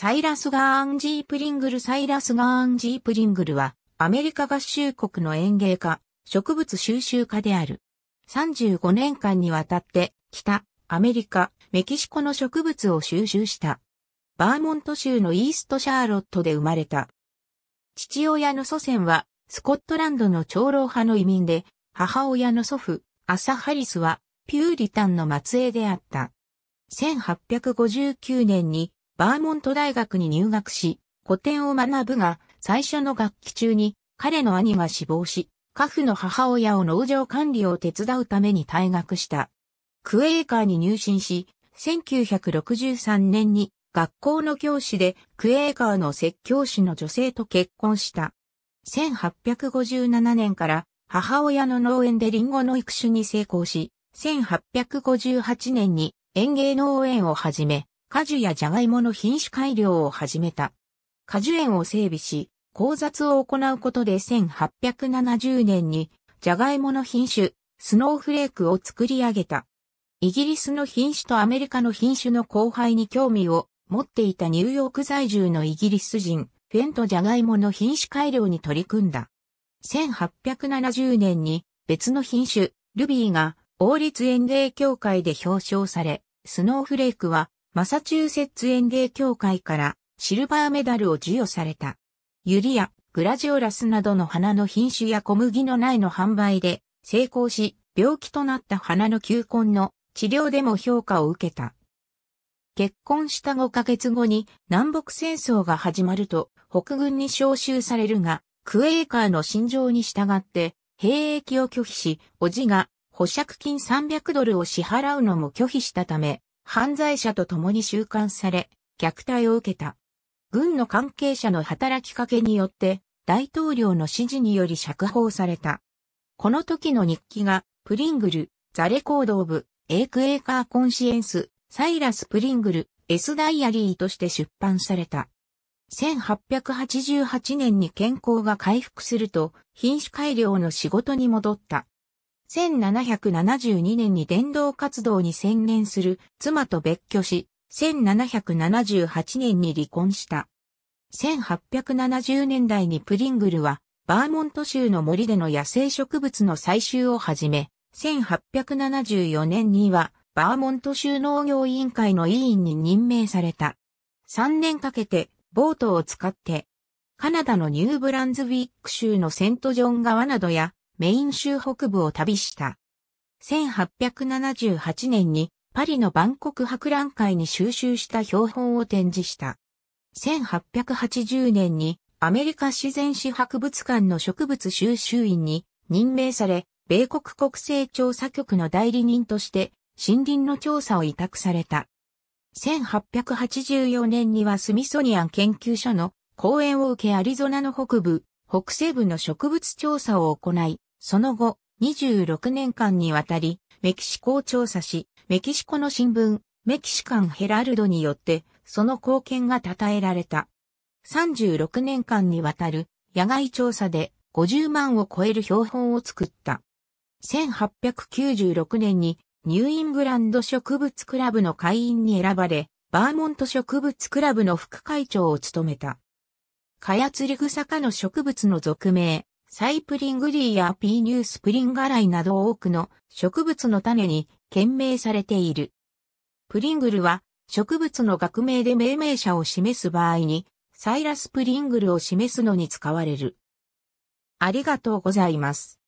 サイラス・ガーン・ジー・プリングルサイラス・ガーン・ジー・プリングルは、アメリカ合衆国の園芸家、植物収集家である。35年間にわたって、北、アメリカ、メキシコの植物を収集した。バーモント州のイーストシャーロットで生まれた。父親の祖先は、スコットランドの長老派の移民で、母親の祖父、アサ・ハリスは、ピューリタンの末裔であった。1859年にバーモント大学に入学し、古典を学ぶが、最初の学期中に彼の兄は死亡し、家父の母親を農場管理を手伝うために退学した。クエーカーに入信し、1963年に学校の教師でクエーカーの説教師の女性と結婚した。1857年から母親の農園でリンゴの育種に成功し、1858年に園芸農園を始め、果樹やジャガイモの品種改良を始めた。果樹園を整備し、交雑を行うことで1870年に、ジャガイモの品種、スノーフレークを作り上げた。イギリスの品種とアメリカの品種の交配に興味を持っていたニューヨーク在住のイギリス人、フェンとジャガイモの品種改良に取り組んだ。1870年に別の品種、ルビーが王立園芸協会で表彰され、スノーフレークはマサチューセッツ園芸協会からシルバーメダルを授与された。ユリやグラジオラスなどの花の品種や小麦の苗の販売で成功し、病気となった花の球根の治療でも評価を受けた。結婚した5ヶ月後に南北戦争が始まると北軍に召集されるが、クエーカーの心情に従って兵役を拒否し、おじが保釈金300ドルを支払うのも拒否したため、犯罪者と共に収監され、虐待を受けた。軍の関係者の働きかけによって、大統領の指示により釈放された。この時の日記が、プリングル、ザレコードオブ、エイクエーカーコンシエンス、サイラス・プリングル、S ダイアリーとして出版された。1888年に健康が回復すると、品種改良の仕事に戻った。1772年に伝道活動に専念する妻と別居し、1778年に離婚した。1870年代にプリングルは、バーモント州の森での野生植物の採集を始め、1874年には、バーモント州農業委員会の委員に任命された。3年かけて、ボートを使って、カナダのニューブランズウィック州のセントジョン川などや、メイン州北部を旅した。1878年にパリの万国博覧会に収集した標本を展示した。1880年にアメリカ自然史博物館の植物収集員に任命され、米国国勢調査局の代理人として森林の調査を委託された。1884年にはスミソニアン研究所の講演を受けアリゾナの北部、北西部の植物調査を行い、その後、26年間にわたり、メキシコを調査し、メキシコの新聞、メキシカンヘラルドによって、その貢献が称えられた。36年間にわたる野外調査で50万を超える標本を作った。1896年にニューイングランド植物クラブの会員に選ばれ、バーモント植物クラブの副会長を務めた。カヤツリグサ科の植物の属名、サイプリングリーやピーニュースプリンガライなど多くの植物の種に懸命されている。プリングルは植物の学名で命名者を示す場合にサイラスプリングルを示すのに使われる。ありがとうございます。